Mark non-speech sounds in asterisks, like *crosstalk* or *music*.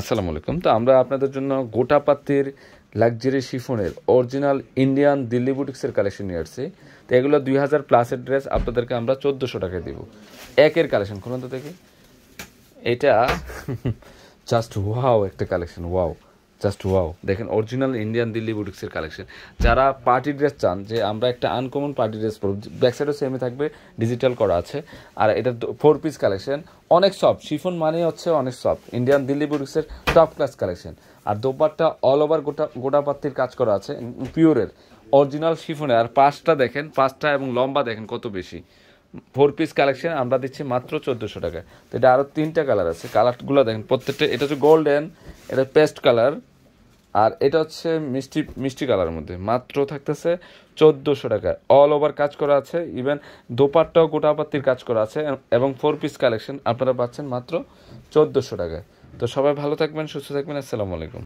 আসসালামু আলাইকুম তো আমরা আপনাদের জন্য গোটা পাত্তির লাক্সারি শিফনের অরিজিনাল ইন্ডিয়ান দিল্লি বুটিক্সের কালেকশন নিয়ে আসছি তো এগুলো দুই হাজার প্লাসের ড্রেস আপনাদেরকে আমরা চোদ্দোশো টাকায় দেবো একের কালেকশন খুলুন তো দেখি এটা জাস্ট *laughs* ওয়াও একটা কালেকশন ওয়াও জাস্ট ওয়াও দেখেন অরিজিনাল ইন্ডিয়ান দিল্লি বুটিক্সের কালেকশন যারা পার্টি ড্রেস চান যে আমরা একটা আনকমন পার্টি ড্রেস পরব ব্যাক সাইডও সেমে থাকবে ডিজিটাল করা আছে আর এটা ফোর পিস কালেকশন অনেক সফট শিফন মানে হচ্ছে অনেক সফট ইন্ডিয়ান দিল্লি বুটিক্সের টপ ক্লাস কালেকশন আর দোপারটা অল ওভার গোটা গোটাপাত্তির কাজ করা আছে পিওরের অরিজিনাল শিফনে আর পাঁচটা দেখেন পাঁচটা এবং লম্বা দেখেন কত বেশি ফোর পিস কালেকশন আমরা দিচ্ছি মাত্র চোদ্দোশো টাকায় তো এটা আরও তিনটা কালার আছে কালারগুলো দেখেন প্রত্যেকটা এটা হচ্ছে গোল্ডেন এটা পেস্ট কালার আর এটা হচ্ছে মিষ্টি মিষ্টি কালার মধ্যে মাত্র থাকতেছে চোদ্দোশো টাকা অল ওভার কাজ করা আছে ইভেন দোপারটাও গোটাপাত্তির কাজ করা আছে এবং ফোর পিস কালেকশন আপনারা পাচ্ছেন মাত্র চোদ্দোশো টাকায় তো সবাই ভালো থাকবেন সুস্থ থাকবেন আসসালামু আলাইকুম